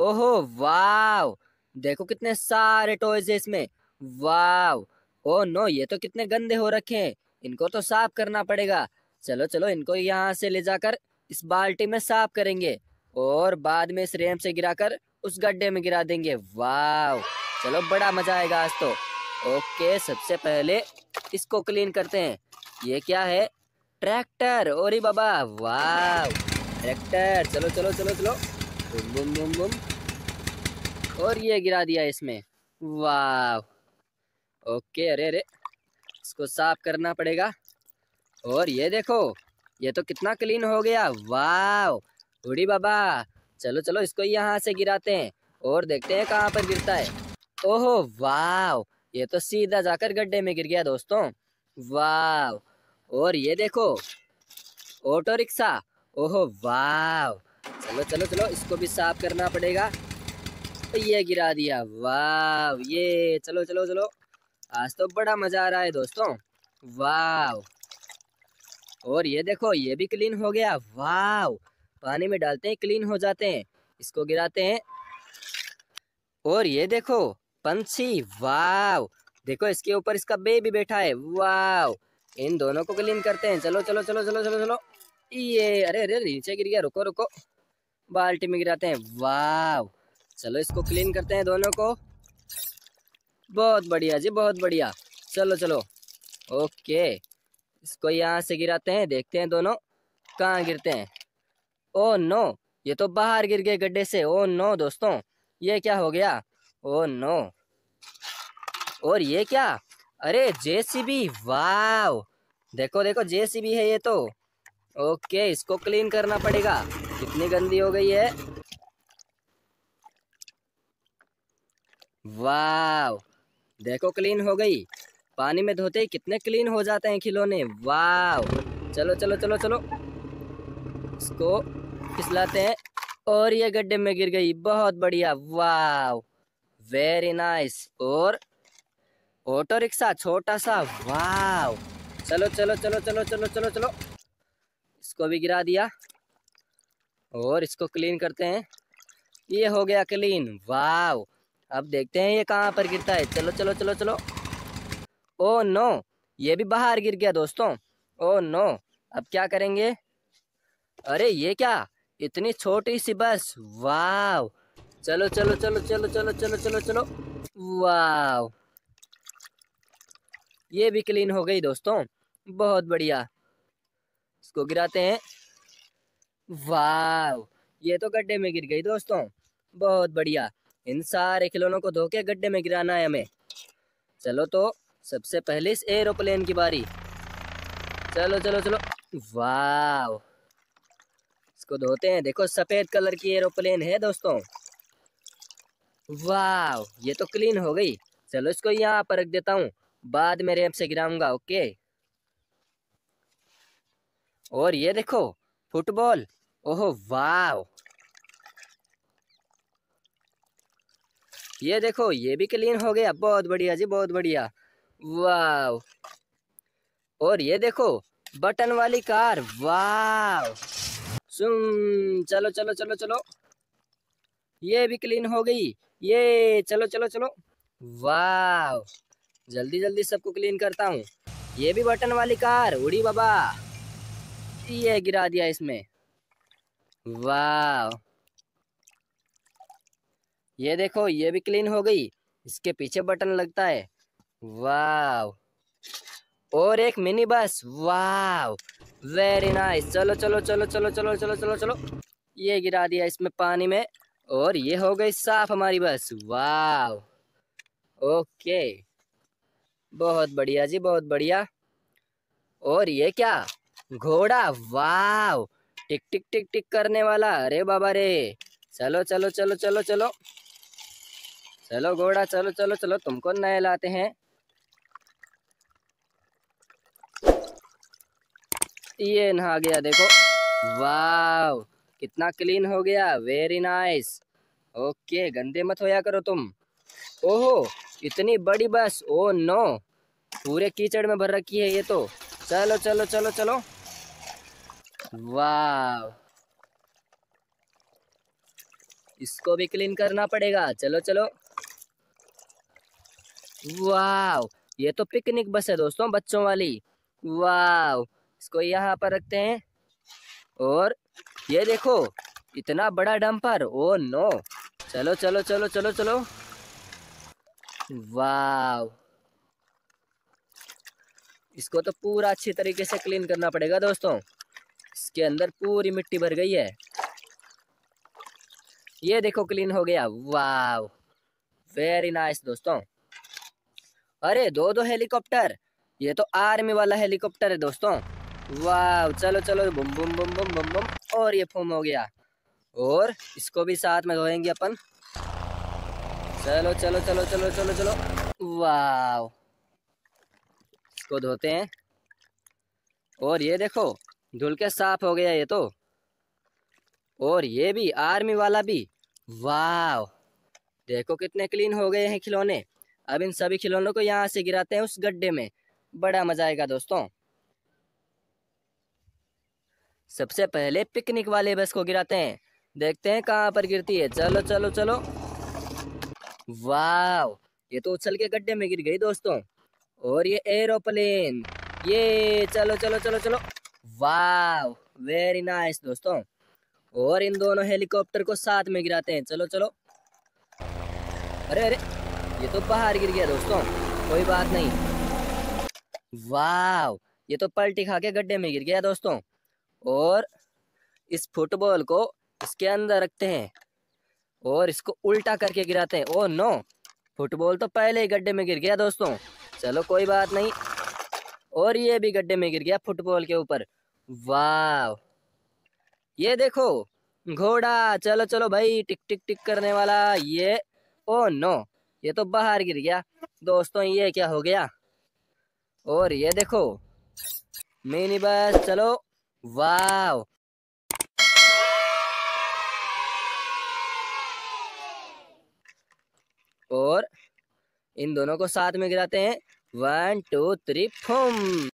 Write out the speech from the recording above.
ओहो वाव देखो कितने सारे टॉयज है इसमें वाव ओ नो ये तो कितने गंदे हो रखे हैं इनको तो साफ करना पड़ेगा चलो चलो इनको यहाँ से ले जाकर इस बाल्टी में साफ करेंगे और बाद में इस रेम से गिराकर उस गड्ढे में गिरा देंगे वाव चलो बड़ा मजा आएगा आज तो ओके सबसे पहले इसको क्लीन करते हैं ये क्या है ट्रैक्टर ओरी बाबा वाव ट्रैक्टर चलो चलो चलो चलो बुम बुम बुम बुम और ये गिरा दिया इसमें वाह ओके अरे अरे इसको साफ करना पड़ेगा और ये देखो ये तो कितना क्लीन हो गया वाह उड़ी बाबा चलो चलो इसको यहाँ से गिराते हैं और देखते हैं कहाँ पर गिरता है ओहो वाह ये तो सीधा जाकर गड्ढे में गिर गया दोस्तों वाह और ये देखो ऑटो रिक्शा ओहो वाह चलो चलो चलो इसको भी साफ करना पड़ेगा ये गिरा दिया वाह ये चलो चलो चलो आज तो बड़ा मज़ा आ रहा है दोस्तों वाह और ये देखो ये भी क्लीन हो गया वाह पानी में डालते हैं क्लीन हो जाते हैं इसको गिराते हैं और ये देखो पंछी वाव देखो इसके ऊपर इसका बेबी बैठा है वाव इन दोनों को क्लीन करते हैं चलो चलो चलो चलो चलो चलो ये अरे अरे नीचे गिर गया रुको रुको बाल्टी में गिराते हैं वाव चलो इसको क्लीन करते हैं दोनों को बहुत बढ़िया जी बहुत बढ़िया चलो चलो ओके इसको यहाँ से गिराते हैं देखते हैं दोनों कहाँ गिरते हैं ओ नो ये तो बाहर गिर गए गड्ढे से ओ नो दोस्तों ये क्या हो गया ओ नो और ये क्या अरे जेसीबी वाव देखो देखो जेसीबी है ये तो ओके इसको क्लीन करना पड़ेगा कितनी गंदी हो गई है वाव देखो क्लीन हो गई पानी में धोते ही कितने क्लीन हो जाते हैं खिलौने वाव चलो चलो चलो चलो इसको फिसलाते हैं और ये गड्ढे में गिर गई बहुत बढ़िया वाव वेरी नाइस और ऑटो रिक्शा छोटा सा वाव चलो चलो चलो चलो चलो चलो चलो इसको भी गिरा दिया और इसको क्लीन करते हैं ये हो गया क्लीन वाव अब देखते हैं ये कहाँ पर गिरता है चलो चलो चलो चलो ओ नो ये भी बाहर गिर गया दोस्तों ओ नो अब क्या करेंगे अरे ये क्या इतनी छोटी सी बस वाव चलो चलो चलो चलो चलो चलो चलो चलो वाव ये भी क्लीन हो गई दोस्तों बहुत बढ़िया इसको गिराते हैं वाह ये तो गड्ढे में गिर गई दोस्तों बहुत बढ़िया इन सारे खिलौनों को धो के गड्ढे में गिराना है हमें चलो तो सबसे पहले इस एरोप्लेन की बारी चलो चलो चलो वाह इसको धोते हैं देखो सफेद कलर की एरोप्लेन है दोस्तों वाह ये तो क्लीन हो गई चलो इसको यहाँ पर रख देता हूँ बाद में रैम्प से गिराऊंगा ओके और ये देखो फुटबॉल ओह वाह ये देखो ये भी क्लीन हो गया बहुत बढ़िया जी बहुत बढ़िया वाह और ये देखो बटन वाली कार वाह सुन चलो चलो चलो चलो ये भी क्लीन हो गई ये चलो चलो चलो वाह जल्दी जल्दी सबको क्लीन करता हूँ ये भी बटन वाली कार उड़ी बाबा ये गिरा दिया इसमें वाह ये देखो ये भी क्लीन हो गई इसके पीछे बटन लगता है वाह और एक मिनी बस वाह वेरी नाइस चलो चलो चलो चलो चलो चलो चलो चलो ये गिरा दिया इसमें पानी में और ये हो गई साफ हमारी बस वाह ओके बहुत बढ़िया जी बहुत बढ़िया और ये क्या घोड़ा वाह टिक टिक टिक टिक करने वाला अरे बाबा रे चलो चलो चलो चलो चलो चलो घोड़ा चलो चलो चलो तुमको नए लाते हैं ये नहा गया देखो वाह कितना क्लीन हो गया वेरी नाइस ओके गंदे मत होया करो तुम ओहो इतनी बड़ी बस ओ नो पूरे कीचड़ में भर रखी है ये तो चलो चलो चलो चलो वाह इसको भी क्लीन करना पड़ेगा चलो चलो वाह ये तो पिकनिक बस है दोस्तों बच्चों वाली वाह इसको यहाँ पर रखते हैं और ये देखो इतना बड़ा डंपर ओ नो चलो चलो चलो चलो चलो वाह इसको तो पूरा अच्छी तरीके से क्लीन करना पड़ेगा दोस्तों इसके अंदर पूरी मिट्टी भर गई है ये देखो क्लीन हो गया वाह वेरी नाइस दोस्तों अरे दो दो हेलीकॉप्टर ये तो आर्मी वाला हेलीकॉप्टर है दोस्तों वाह चलो चलो बुम बुम बुम बुम बुम बुम और ये फूम हो गया और इसको भी साथ में धोएंगे अपन चलो चलो चलो चलो चलो चलो वाह इसको धोते हैं और ये देखो धुल के साफ हो गया ये तो और ये भी आर्मी वाला भी वाह देखो कितने क्लीन हो गए हैं खिलौने अब इन सभी खिलौनों को यहाँ से गिराते हैं उस गड्ढे में बड़ा मजा आएगा दोस्तों सबसे पहले पिकनिक वाले बस को गिराते हैं देखते हैं कहाँ पर गिरती है चलो चलो चलो वाह ये तो उछल के गड्ढे में गिर गई दोस्तों और ये एरोप्लेन ये चलो चलो चलो चलो वाह वेरी नाइस दोस्तों और इन दोनों हेलीकॉप्टर को साथ में गिराते हैं चलो चलो अरे अरे ये तो बाहर गिर गया दोस्तों कोई बात नहीं वाह ये तो पलटी खा के गड्ढे में गिर गया दोस्तों और इस फुटबॉल को इसके अंदर रखते हैं और इसको उल्टा करके गिराते हैं ओ नो फुटबॉल तो पहले ही गड्ढे में गिर गया दोस्तों चलो कोई बात नहीं और ये भी गड्ढे में गिर गया फुटबॉल के ऊपर वाह ये देखो घोड़ा चलो चलो भाई टिक टिक टिक करने वाला ये ओ नो ये तो बाहर गिर गया दोस्तों ये क्या हो गया और ये देखो मिनी बस चलो वाह और इन दोनों को साथ में गिराते हैं One, two, three, boom.